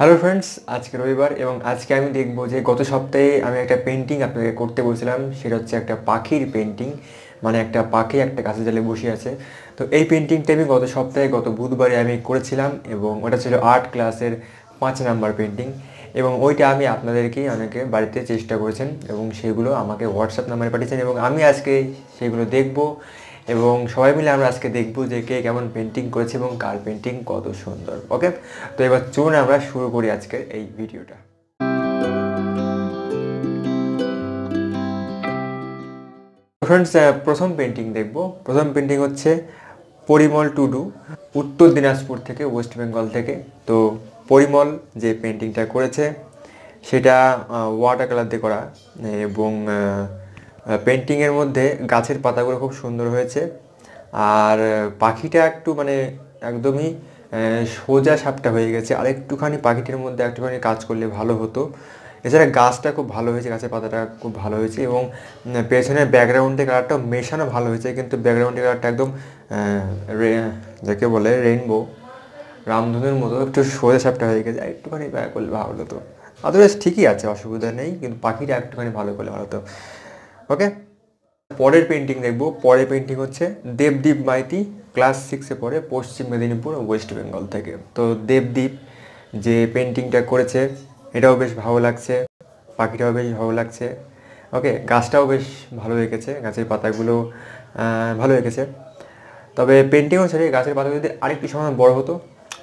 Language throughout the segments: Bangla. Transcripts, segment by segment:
হ্যালো ফ্রেন্ডস আজকে রবিবার এবং আজকে আমি দেখব যে গত সপ্তাহে আমি একটা পেন্টিং আপনাকে করতে বলছিলাম সেটা হচ্ছে একটা পাখির পেন্টিং মানে একটা পাখি একটা গাছের জালে বসে আছে তো এই পেন্টিংটা আমি গত সপ্তাহে গত বুধবারে আমি করেছিলাম এবং ওটা ছিল আর্ট ক্লাসের পাঁচ নাম্বার পেন্টিং এবং ওইটা আমি আপনাদেরকেই অনেকে বাড়িতে চেষ্টা করেছেন এবং সেগুলো আমাকে হোয়াটসঅ্যাপ নাম্বারে পাঠিয়েছেন এবং আমি আজকে সেগুলো দেখবো এবং সবাই মিলে আমরা আজকে দেখব যে কে কেমন পেন্টিং করেছে এবং কার পেন্টিং কত সুন্দর ওকে তো এবার চলুন আমরা শুরু করি আজকের এই ভিডিওটা ফ্রেন্ডস প্রথম পেন্টিং দেখব প্রথম পেন্টিং হচ্ছে পরিমল টুডু উত্তর দিনাজপুর থেকে ওয়েস্ট বেঙ্গল থেকে তো পরিমল যে পেন্টিংটা করেছে সেটা ওয়াটার কালার দিয়ে করা এবং পেন্টিংয়ের মধ্যে গাছের পাতাগুলো খুব সুন্দর হয়েছে আর পাখিটা একটু মানে একদমই সোজা সাপটা হয়ে গেছে আর একটুখানি পাখিটির মধ্যে একটুখানি কাজ করলে ভালো হতো এছাড়া গাছটা খুব ভালো হয়েছে গাছের পাতাটা খুব ভালো হয়েছে এবং পেছনের ব্যাকগ্রাউন্ডের কালারটাও মেশানো ভালো হয়েছে কিন্তু ব্যাকগ্রাউন্ডের কালারটা একদম যাকে বলে রেইনবো রামধনুর মতো একটু সোজা সাপটা হয়ে গেছে একটুখানি ব্যয় করলে ভালো হতো আদারওয়াইজ আচ্ছা, ঠিকই আছে অসুবিধা নেই কিন্তু পাখিটা একটুখানি ভালো করলে ভালো হতো ওকে পরের পেন্টিং দেখব পরের পেন্টিং হচ্ছে দেবদীপ মাইতি ক্লাস সিক্সে পড়ে পশ্চিম মেদিনীপুর ওয়েস্ট বেঙ্গল থেকে তো দেবদীপ যে পেন্টিংটা করেছে এটাও বেশ ভালো লাগছে পাখিটাও বেশ ভালো লাগছে ওকে গাছটাও বেশ ভালো এঁকেছে গাছের পাতাগুলো ভালো এঁকেছে তবে পেন্টিংও ছেড়ে গাছের পাতা যদি আরেকটু সময় বড় হতো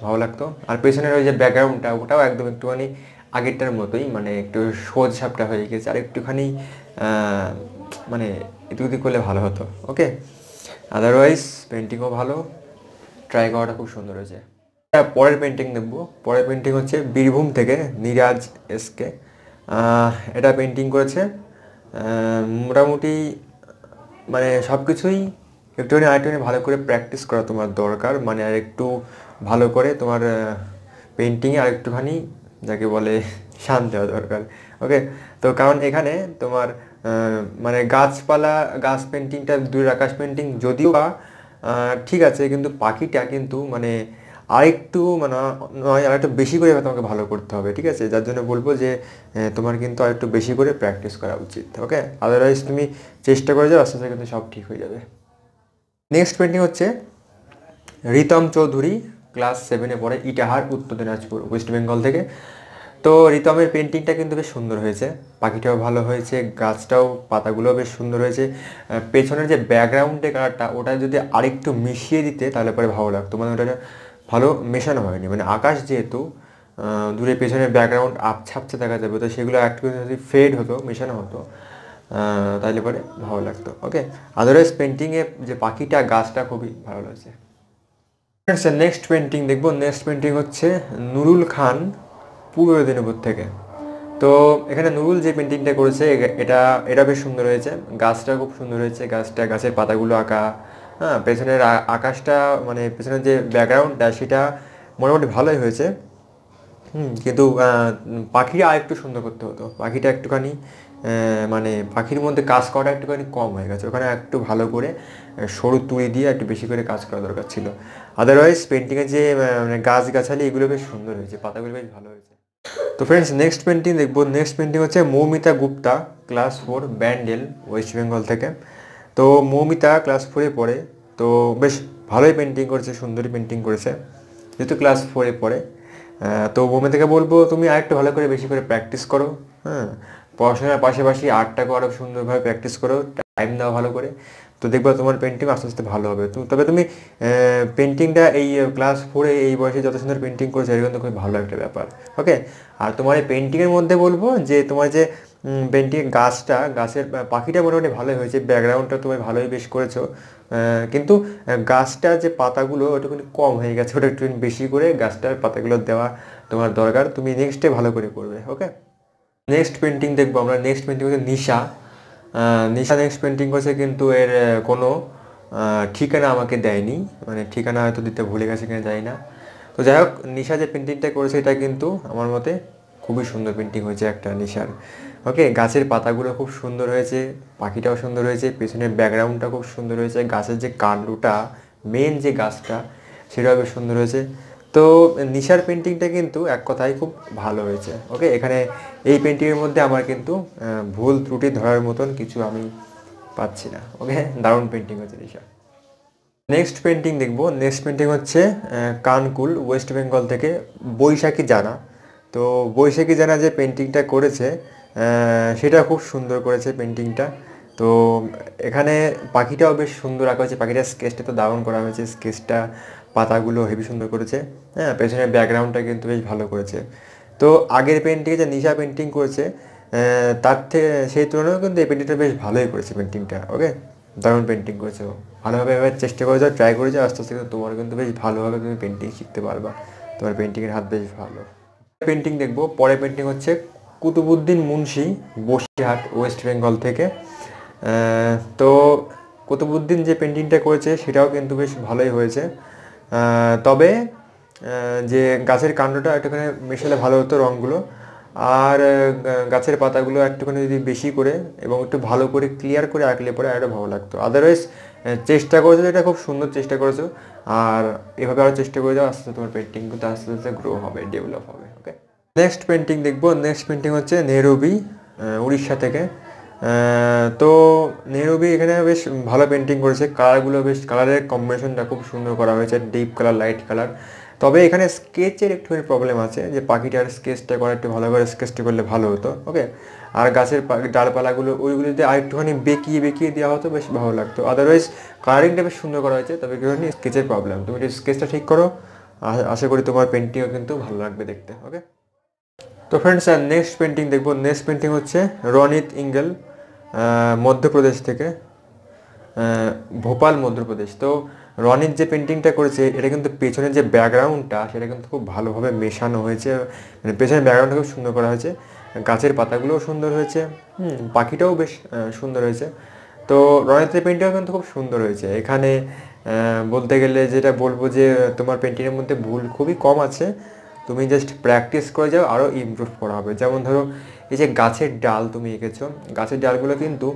ভালো লাগতো আর পেছনের ওই যে ব্যাকগ্রাউন্ডটা ওটাও একদম একটুখানি আগেরটার মতোই মানে একটু সোজ সাপটা হয়ে গেছে আর একটুখানি মানে এদিক ওদিক করলে ভালো হতো ওকে আদারওয়াইজ পেন্টিংও ভালো ট্রাই করাটা খুব সুন্দর হয়েছে পরের পেন্টিং দেখবো পরের পেন্টিং হচ্ছে বীরভূম থেকে নিরাজ এসকে এটা পেন্টিং করেছে মোটামুটি মানে সব কিছুই একটুখানি আরেকটুখানি ভালো করে প্র্যাকটিস করা তোমার দরকার মানে আর একটু ভালো করে তোমার পেন্টিংয়ে আর একটুখানি যাকে বলে শান্ত দেওয়া দরকার ওকে তো কারণ এখানে তোমার মানে গাছপালা গাছ পেন্টিংটা দূরের আকাশ পেন্টিং যদিও বা ঠিক আছে কিন্তু পাখিটা কিন্তু মানে আরেকটু মানে নয় আরেকটু বেশি করে তোমাকে ভালো করতে হবে ঠিক আছে যার জন্য বলবো যে তোমার কিন্তু আর একটু বেশি করে প্র্যাকটিস করা উচিত ওকে আদারওয়াইজ তুমি চেষ্টা করে যাও আস্তে আস্তে কিন্তু সব ঠিক হয়ে যাবে নেক্সট পেন্টিং হচ্ছে রিতম চৌধুরী ক্লাস সেভেনে পড়ে ইটাহার উত্তর দিনাজপুর ওয়েস্ট বেঙ্গল থেকে তো রিতমের পেন্টিংটা কিন্তু বেশ সুন্দর হয়েছে পাখিটাও ভালো হয়েছে গাছটাও পাতাগুলোও বেশ সুন্দর হয়েছে পেছনের যে ব্যাকগ্রাউন্ডে কালারটা ওটা যদি আরেকটু মিশিয়ে দিতে তাহলে পরে ভালো লাগতো মানে ওটা ভালো মেশানো হয়নি মানে আকাশ যেহেতু দূরে পেছনের ব্যাকগ্রাউন্ড আপছে দেখা যাবে তো সেগুলো একটু যদি ফেড হতো মেশানো হতো তাহলে পরে ভালো লাগতো ওকে আদারওয়াইজ পেন্টিংয়ে যে পাখিটা গাছটা খুবই ভালো লাগছে নেক্সট পেন্টিং দেখবো নেক্সট পেন্টিং হচ্ছে নুরুল খান পূর্ব দিনপুর থেকে তো এখানে নুরুল যে পেন্টিংটা করেছে এটা এটা বেশ সুন্দর হয়েছে গাছটা খুব সুন্দর হয়েছে গাছটা গাছের পাতাগুলো আঁকা হ্যাঁ পেছনের আকাশটা মানে পেছনের যে ব্যাকগ্রাউন্ডটা সেটা মোটামুটি ভালোই হয়েছে হুম কিন্তু পাখিটা আর একটু সুন্দর করতে হতো পাখিটা একটুখানি মানে পাখির মধ্যে কাজ করা একটুখানি কম হয়ে গেছে ওখানে একটু ভালো করে সরু তুলি দিয়ে একটু বেশি করে কাজ করা দরকার ছিল আদারওয়াইজ পেন্টিংয়ের যে মানে গাছগাছালি এগুলো বেশ সুন্দর হয়েছে পাতাগুলো বেশ ভালো হয়েছে তো ফ্রেন্ডস নেক্সট পেন্টিং দেখবো নেক্সট পেন্টিং হচ্ছে Moumita Gupta class four Bandel West Bengal থেকে তো মৌমিতা ক্লাস ফোরে পড়ে তো বেশ ভালোই পেন্টিং করেছে সুন্দরী পেন্টিং করেছে যেহেতু ক্লাস ফোরে পড়ে তো মৌমিতাকে বলবো তুমি আরেকটু ভালো করে বেশি করে প্র্যাকটিস করো হ্যাঁ পড়াশোনার পাশাপাশি আর্টটাকে আরও সুন্দরভাবে প্র্যাকটিস করো টাইম দাও ভালো করে তো দেখবে তোমার পেন্টিং আস্তে আস্তে ভালো হবে তো তবে তুমি পেন্টিংটা এই ক্লাস ফোরে এই বয়সে যত সুন্দর পেন্টিং করেছো এটা কিন্তু খুবই ভালো একটা ব্যাপার ওকে আর তোমার এই পেন্টিংয়ের মধ্যে বলবো যে তোমার যে পেন্টিং গাছটা গাছের পাখিটা মোটামুটি ভালোই হয়েছে ব্যাকগ্রাউন্ডটা তুমি ভালোই বেশ করেছো কিন্তু গাছটা যে পাতাগুলো ওটা কিন্তু কম হয়ে গেছে ওটা একটু বেশি করে গাছটার পাতাগুলো দেওয়া তোমার দরকার তুমি নেক্সটে ভালো করে করবে ওকে নেক্সট পেন্টিং দেখবো আমরা নেক্সট পেন্টিং হচ্ছে নিশা নিশান এক্স পেন্টিং করছে কিন্তু এর কোনো ঠিকানা আমাকে দেয়নি মানে ঠিকানা হয়তো দিতে ভুলে গেছে কিনা যাই না তো যাই হোক নিশা যে পেন্টিংটা করেছে এটা কিন্তু আমার মতে খুবই সুন্দর পেন্টিং হয়েছে একটা নিশার ওকে গাছের পাতাগুলো খুব সুন্দর হয়েছে পাখিটাও সুন্দর হয়েছে পেছনের ব্যাকগ্রাউন্ডটা খুব সুন্দর হয়েছে গাছের যে কাণ্ডটা মেন যে গাছটা সেটাও বেশ সুন্দর হয়েছে তো নিশার পেন্টিংটা কিন্তু এক কথায় খুব ভালো হয়েছে ওকে এখানে এই পেন্টিংয়ের মধ্যে আমার কিন্তু ভুল ত্রুটি ধরার মতন কিছু আমি পাচ্ছি না ওকে দারুণ পেন্টিং হয়েছে নিশা নেক্সট পেন্টিং দেখব নেক্সট পেন্টিং হচ্ছে কানকুল ওয়েস্ট বেঙ্গল থেকে বৈশাখী জানা তো বৈশাখী জানা যে পেন্টিংটা করেছে সেটা খুব সুন্দর করেছে পেন্টিংটা তো এখানে পাখিটাও বেশ সুন্দর রাখা হয়েছে পাখিটার স্কেচটা তো দারুণ করা হয়েছে স্কেচটা পাতাগুলো হেভি সুন্দর করেছে হ্যাঁ পেছনের ব্যাকগ্রাউন্ডটা কিন্তু বেশ ভালো করেছে তো আগের পেন্টিংয়ে যে নিশা পেন্টিং করেছে তার থেকে সেই তুলনায় কিন্তু এই পেন্টিংটা বেশ ভালোই করেছে পেন্টিংটা ওকে দারুণ পেন্টিং করেছে ভালোভাবে এবার চেষ্টা করে যাও ট্রাই করেছে আস্তে আস্তে কিন্তু তোমার কিন্তু বেশ ভালোভাবে তুমি পেন্টিং শিখতে পারবা তোমার পেন্টিংয়ের হাত বেশ ভালো পেন্টিং দেখবো পরে পেন্টিং হচ্ছে কুতুবুদ্দিন মুন্সি বসিরহাট ওয়েস্ট বেঙ্গল থেকে তো কুতুবুদ্দিন যে পেন্টিংটা করেছে সেটাও কিন্তু বেশ ভালোই হয়েছে তবে যে গাছের কাণ্ডটা একটুখানি মেশালে ভালো হতো রঙগুলো আর গাছের পাতাগুলো একটুখানি যদি বেশি করে এবং একটু ভালো করে ক্লিয়ার করে আঁকলে পরে আরও ভালো লাগতো আদারওয়াইজ চেষ্টা করেছো এটা খুব সুন্দর চেষ্টা করেছো আর এভাবে আরও চেষ্টা করে যাও আস্তে তোমার পেন্টিং কিন্তু আস্তে আস্তে গ্রো হবে ডেভেলপ হবে ওকে নেক্সট পেন্টিং দেখবো নেক্সট পেন্টিং হচ্ছে নেহরুবি উড়িষ্যা থেকে তো নেহরুবি এখানে বেশ ভালো পেন্টিং করেছে কালারগুলো বেশ কালারের কম্বিনেশনটা খুব সুন্দর করা হয়েছে ডিপ কালার লাইট কালার তবে এখানে স্কেচের একটুখানি প্রবলেম আছে যে পাখিটার স্কেচটা করা একটু ভালো করে স্কেচটা করলে ভালো হতো ওকে আর গাছের ডালপালাগুলো ওইগুলো যদি আর একটুখানি বেঁকিয়ে বেঁকিয়ে দেওয়া হতো বেশ ভালো লাগতো আদারওয়াইজ কালারিংটা বেশ সুন্দর করা হয়েছে তবে কেউ স্কেচের প্রবলেম তুমি স্কেচটা ঠিক করো আশা করি তোমার পেন্টিংও কিন্তু ভালো লাগবে দেখতে ওকে তো ফ্রেন্ডস আর নেক্সট পেন্টিং দেখব নেক্সট পেন্টিং হচ্ছে রনিত ইঙ্গেল মধ্যপ্রদেশ থেকে ভোপাল মধ্যপ্রদেশ তো রনিত যে পেন্টিংটা করেছে এটা কিন্তু পেছনের যে ব্যাকগ্রাউন্ডটা সেটা কিন্তু খুব ভালোভাবে মেশানো হয়েছে মানে পেছনের ব্যাকগ্রাউন্ডটা খুব সুন্দর করা হয়েছে গাছের পাতাগুলোও সুন্দর হয়েছে পাখিটাও বেশ সুন্দর হয়েছে তো রনিতের পেন্টিংও কিন্তু খুব সুন্দর হয়েছে এখানে বলতে গেলে যেটা বলবো যে তোমার পেন্টিংয়ের মধ্যে ভুল খুবই কম আছে তুমি জাস্ট প্র্যাকটিস করে যাও আরও ইমপ্রুভ করা হবে যেমন ধরো এই যে গাছের ডাল তুমি এঁকেছো গাছের ডালগুলো কিন্তু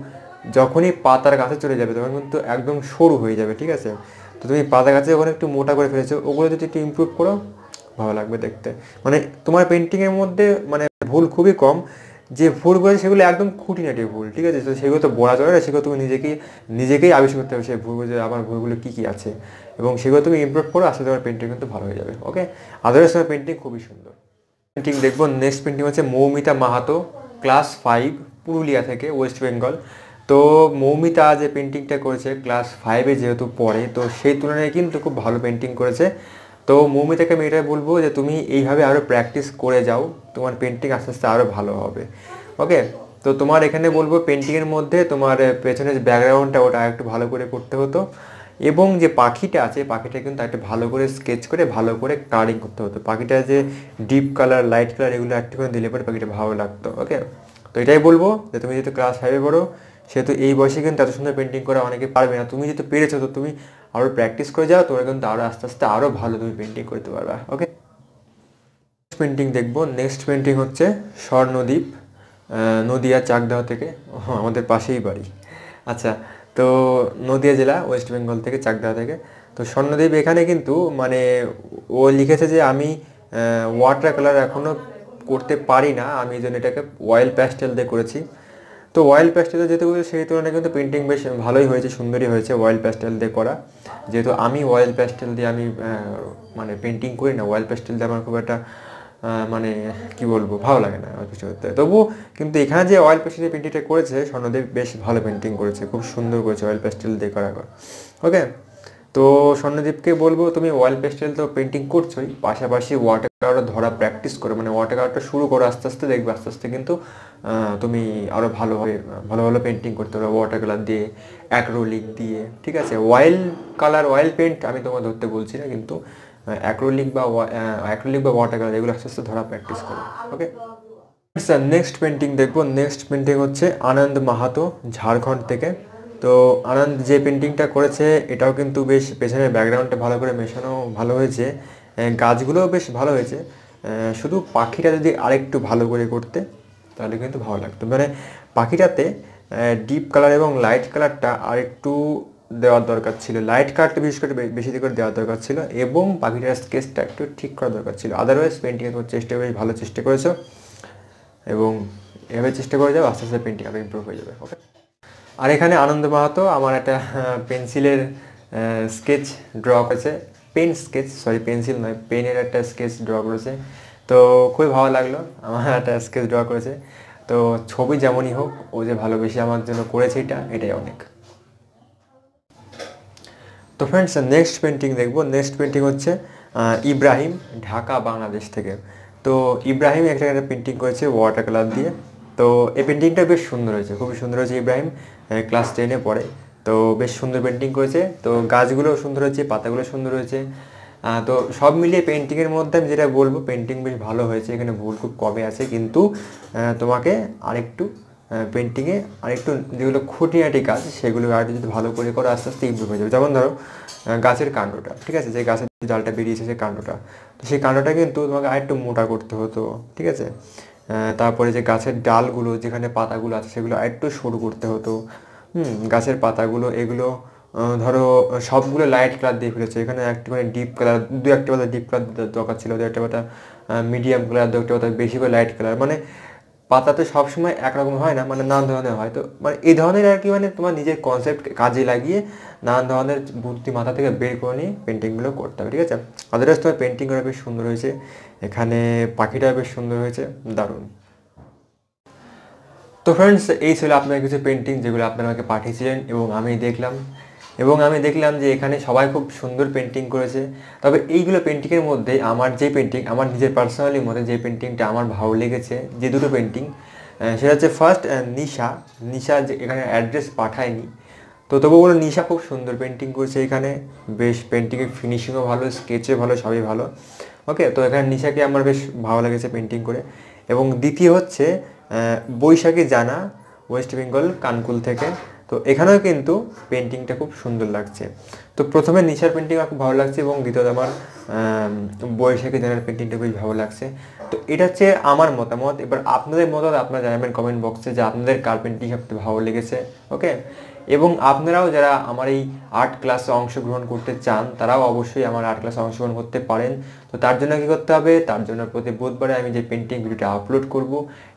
যখনই পাতার গাছে চলে যাবে তখন কিন্তু একদম সরু হয়ে যাবে ঠিক আছে তো তুমি পাতা গাছে ওখানে একটু মোটা করে ফেলেছো ওগুলো যদি একটু ইমপ্রুভ করো ভালো লাগবে দেখতে মানে তোমার পেন্টিংয়ের মধ্যে মানে ভুল খুবই কম যে ভুল করে সেগুলো একদম খুঁটিনাটি ভুল ঠিক আছে তো সেগুলো তো বলা চলে না সেগুলো তুমি নিজেকেই নিজেকেই আবিষ্কার করতে হবে সেই ভুলগুলো যে আমার ভুলগুলো কী কী আছে এবং সেগুলো তুমি ইমপ্রুভ করো আসলে তোমার পেন্টিং কিন্তু ভালো হয়ে যাবে ওকে আদারওয়াইজ তোমার পেন্টিং খুবই সুন্দর পেন্টিং দেখবো নেক্সট পেন্টিং হচ্ছে মৌমিতা মাহাতো ক্লাস ফাইভ পুরুলিয়া থেকে ওয়েস্ট বেঙ্গল তো মৌমিতা যে পেন্টিংটা করেছে ক্লাস ফাইভে যেহেতু পড়ে তো সেই তুলনায় কিন্তু খুব ভালো পেন্টিং করেছে তো মৌমিতাকে আমি এটাই বলবো যে তুমি এইভাবে আরও প্র্যাকটিস করে যাও তোমার পেন্টিং আস্তে আস্তে আরও ভালো হবে ওকে তো তোমার এখানে বলবো পেন্টিংয়ের মধ্যে তোমার পেছনের ব্যাকগ্রাউন্ডটা ওটা একটু ভালো করে করতে হতো এবং যে পাখিটা আছে পাখিটা কিন্তু একটা ভালো করে স্কেচ করে ভালো করে কালারিং করতে হতো পাখিটা যে ডিপ কালার লাইট কালার এগুলো একটু করে দিলে পরে পাখিটা ভালো লাগতো ওকে তো এটাই বলবো যে তুমি যেহেতু ক্লাস ফাইভে পড়ো সেহেতু এই বয়সে কিন্তু এত সুন্দর পেন্টিং করা অনেকে পারবে না তুমি যেহেতু পেরেছো তো তুমি আরও প্র্যাকটিস করে যাও তোমরা কিন্তু আরও আস্তে আস্তে আরও ভালো তুমি পেন্টিং করতে পারবা ওকে পেন্টিং দেখবো নেক্সট পেন্টিং হচ্ছে স্বর্ণদ্বীপ নদীয়া চাকদাহ থেকে আমাদের পাশেই বাড়ি আচ্ছা তো নদিয়া জেলা ওয়েস্ট বেঙ্গল থেকে চাকদা থেকে তো স্বর্ণদ্বীপ এখানে কিন্তু মানে ও লিখেছে যে আমি ওয়াটার কালার এখনও করতে পারি না আমি এই জন্য এটাকে অয়েল প্যাস্টেল দিয়ে করেছি তো অয়েল প্যাস্টেলে যেহেতু সেই তুলনায় কিন্তু পেন্টিং বেশ ভালোই হয়েছে সুন্দরই হয়েছে অয়েল প্যাস্টেল দিয়ে করা যেহেতু আমি অয়েল প্যাস্টেল দিয়ে আমি মানে পেন্টিং করি না অয়েল প্যাস্টেল দিয়ে আমার খুব একটা মানে কি বলবো ভালো লাগে না কিছু হতে তবুও কিন্তু এখানে যে অয়েল পেস্টেল পেন্টিংটা করেছে স্বর্ণদেব বেশ ভালো পেন্টিং করেছে খুব সুন্দর করেছে অয়েল পেস্টেল দিয়ে করা ওকে তো স্বর্ণদীপকে বলবো তুমি অয়েল পেস্টেল তো পেন্টিং করছোই পাশাপাশি ওয়াটার কালারটা ধরা প্র্যাকটিস করো মানে ওয়াটার কালারটা শুরু করো আস্তে আস্তে দেখবে আস্তে আস্তে কিন্তু তুমি আরও ভালোভাবে ভালো ভালো পেন্টিং করতে পারো ওয়াটার কালার দিয়ে অ্যাক্রোলিক দিয়ে ঠিক আছে অয়েল কালার অয়েল পেন্ট আমি তোমার ধরতে বলছি না কিন্তু অ্যাক্রোলিক বা অ্যাক্রোলিক বা ওয়াটার কালার এগুলো আস্তে আস্তে ধরা প্র্যাকটিস করো ওকে স্যার নেক্সট পেন্টিং দেখবো নেক্সট পেন্টিং হচ্ছে আনন্দ মাহাতো ঝাড়খণ্ড থেকে তো আনন্দ যে পেন্টিংটা করেছে এটাও কিন্তু বেশ পেছনের ব্যাকগ্রাউন্ডটা ভালো করে মেশানো ভালো হয়েছে গাছগুলোও বেশ ভালো হয়েছে শুধু পাখিটা যদি আরেকটু ভালো করে করতে তাহলে কিন্তু ভালো লাগতো মানে পাখিটাতে ডিপ কালার এবং লাইট কালারটা আরেকটু দেওয়ার দরকার ছিল লাইট কালারটা বিশেষ করে বেশি করে দেওয়ার দরকার ছিল এবং পাখিটার স্কেচটা একটু ঠিক করা দরকার ছিল আদারওয়াইজ পেন্টিং করার চেষ্টা বেশ ভালো চেষ্টা করেছো এবং এভাবে চেষ্টা করে যাবে আস্তে আস্তে পেন্টিং আরও ইম্প্রুভ হয়ে যাবে ওকে আর এখানে আনন্দ মাহাতো আমার একটা পেন্সিলের স্কেচ ড্র করেছে পেন স্কেচ সরি পেন্সিল নয় পেনের একটা স্কেচ ড্র করেছে তো খুবই ভালো লাগলো আমার একটা স্কেচ ড্র করেছে তো ছবি যেমনই হোক ও যে ভালোবেসে আমার জন্য করেছে এটা এটাই অনেক তো ফ্রেন্ডস নেক্সট পেন্টিং দেখব নেক্সট পেন্টিং হচ্ছে ইব্রাহিম ঢাকা বাংলাদেশ থেকে তো ইব্রাহিম একটা একটা পেন্টিং করেছে ওয়াটার কালার দিয়ে তো এই পেন্টিংটা বেশ সুন্দর হয়েছে খুবই সুন্দর হয়েছে ইব্রাহিম ক্লাস টেনে পড়ে তো বেশ সুন্দর পেন্টিং করেছে তো গাছগুলো সুন্দর হয়েছে পাতাগুলো সুন্দর হয়েছে তো সব মিলিয়ে পেন্টিংয়ের মধ্যে আমি যেটা বলবো পেন্টিং বেশ ভালো হয়েছে এখানে ভুল খুব কমে আছে কিন্তু তোমাকে আরেকটু পেন্টিংয়ে আর একটু যেগুলো খুঁটিনাটি কাজ সেগুলো আর যদি ভালো করে করো আস্তে আস্তে ইম্প্রুভ হয়ে যাবে যেমন ধরো গাছের কাণ্ডটা ঠিক আছে যে গাছের ডালটা বেরিয়েছে সেই কাণ্ডটা তো সেই কাণ্ডটা কিন্তু তোমাকে আরেকটু মোটা করতে হতো ঠিক আছে তারপরে যে গাছের ডালগুলো যেখানে পাতাগুলো আছে সেগুলো আরেকটু সরু করতে হতো হুম গাছের পাতাগুলো এগুলো ধরো সবগুলো লাইট কালার দিয়ে ফেলেছে এখানে একটা মানে ডিপ কালার দু একটা পাতা ডিপ কালার দরকার ছিল দু একটা পাতা মিডিয়াম কালার দু একটা পাতা বেশি করে লাইট কালার মানে পাতা তো সবসময় একরকম হয় না মানে নানান ধরনের হয় তো মানে এই ধরনের আর কি মানে তোমার নিজের কনসেপ্ট কাজে লাগিয়ে নানান ধরনের বুদ্ধি মাথা থেকে বের করে নিয়ে পেন্টিংগুলো করতে হবে ঠিক আছে আদারওয়াইজ তোমার পেন্টিংগুলো বেশ সুন্দর হয়েছে এখানে পাখিটা বেশ সুন্দর হয়েছে দারুণ তো ফ্রেন্ডস এই ছিল আপনার কিছু পেন্টিং যেগুলো আপনারা আমাকে পাঠিয়েছিলেন এবং আমি দেখলাম এবং আমি দেখলাম যে এখানে সবাই খুব সুন্দর পেন্টিং করেছে তবে এইগুলো পেন্টিংয়ের মধ্যে আমার যে পেন্টিং আমার নিজের পার্সোনালি মধ্যে যে পেন্টিংটা আমার ভালো লেগেছে যে দুটো পেন্টিং সেটা হচ্ছে ফার্স্ট নিশা নিশা যে এখানে অ্যাড্রেস পাঠায়নি তো তবুও বলো নিশা খুব সুন্দর পেন্টিং করেছে এখানে বেশ পেন্টিংয়ের ফিনিশিংও ভালো স্কেচে ভালো সবই ভালো ওকে তো এখানে নিশাকে আমার বেশ ভালো লেগেছে পেন্টিং করে এবং দ্বিতীয় হচ্ছে বৈশাখী জানা ওয়েস্ট বেঙ্গল কানকুল থেকে তো এখানেও কিন্তু পেন্টিংটা খুব সুন্দর লাগছে তো প্রথমে নিশার পেন্টিং আমার খুব ভালো লাগছে এবং দ্বিতীয়ত আমার বৈশাখী ধানের পেন্টিংটা বেশ ভালো লাগছে তো এটা হচ্ছে আমার মতামত এবার আপনাদের মতামত আপনারা জানাবেন কমেন্ট বক্সে যে আপনাদের কার পেন্টিং সবচেয়ে ভালো লেগেছে ওকে এবং আপনারাও যারা আমার এই আর্ট ক্লাসে অংশগ্রহণ করতে চান তারাও অবশ্যই আমার আর্ট ক্লাসে অংশগ্রহণ করতে পারেন তো তার জন্য কী করতে হবে তার জন্য প্রতি বুধবারে আমি যে পেন্টিং ভিডিওটা আপলোড করব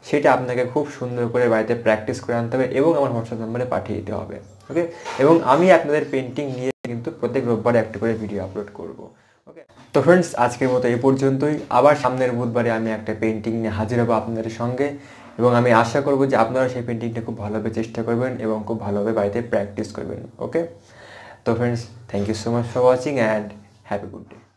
সেটা আপনাকে খুব সুন্দর করে বাড়িতে প্র্যাকটিস করে আনতে হবে এবং আমার হোয়াটসঅ্যাপ নাম্বারে পাঠিয়ে দিতে হবে ওকে এবং আমি আপনাদের পেন্টিং নিয়ে কিন্তু প্রত্যেক রোববারে একটা করে ভিডিও আপলোড করব ওকে তো ফ্রেন্ডস আজকের মতো এই পর্যন্তই আবার সামনের বুধবারে আমি একটা পেন্টিং নিয়ে হাজির হবো আপনাদের সঙ্গে এবং আমি আশা করব যে আপনারা সেই পেন্টিংটা খুব ভালোভাবে চেষ্টা করবেন এবং খুব ভালোভাবে বাড়িতে প্র্যাকটিস করবেন ওকে তো friends thank you so much for watching and happy good day